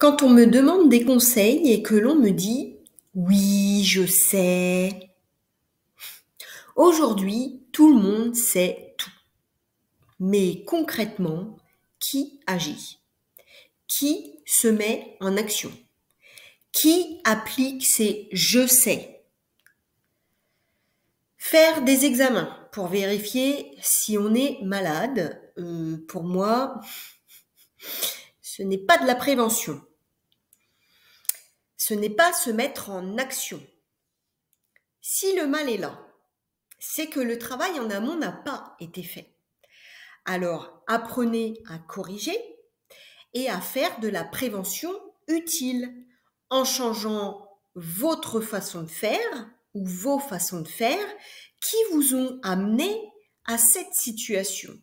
Quand on me demande des conseils et que l'on me dit oui, je sais. Aujourd'hui, tout le monde sait tout. Mais concrètement, qui agit Qui se met en action Qui applique ces je sais Faire des examens pour vérifier si on est malade, euh, pour moi, ce n'est pas de la prévention ce n'est pas se mettre en action. Si le mal est là, c'est que le travail en amont n'a pas été fait. Alors, apprenez à corriger et à faire de la prévention utile en changeant votre façon de faire ou vos façons de faire qui vous ont amené à cette situation.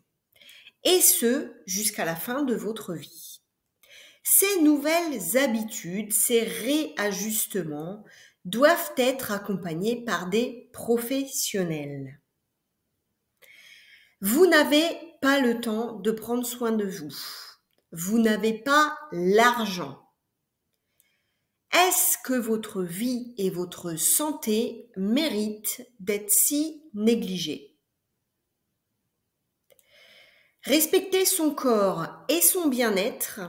Et ce, jusqu'à la fin de votre vie. Ces nouvelles habitudes, ces réajustements doivent être accompagnés par des professionnels. Vous n'avez pas le temps de prendre soin de vous. Vous n'avez pas l'argent. Est-ce que votre vie et votre santé méritent d'être si négligées Respecter son corps et son bien-être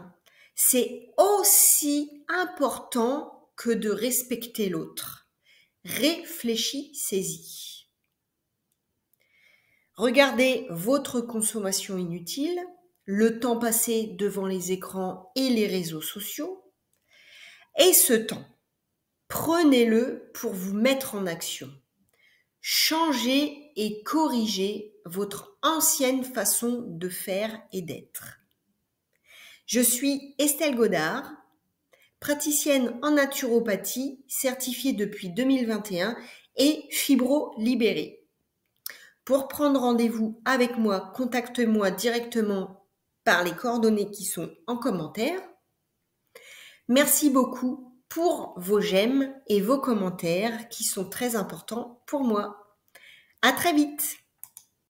c'est aussi important que de respecter l'autre. Réfléchissez-y. Regardez votre consommation inutile, le temps passé devant les écrans et les réseaux sociaux. Et ce temps, prenez-le pour vous mettre en action. Changez et corrigez votre ancienne façon de faire et d'être. Je suis Estelle Godard, praticienne en naturopathie, certifiée depuis 2021 et fibro libérée. Pour prendre rendez-vous avec moi, contactez moi directement par les coordonnées qui sont en commentaire. Merci beaucoup pour vos j'aime et vos commentaires qui sont très importants pour moi. À très vite!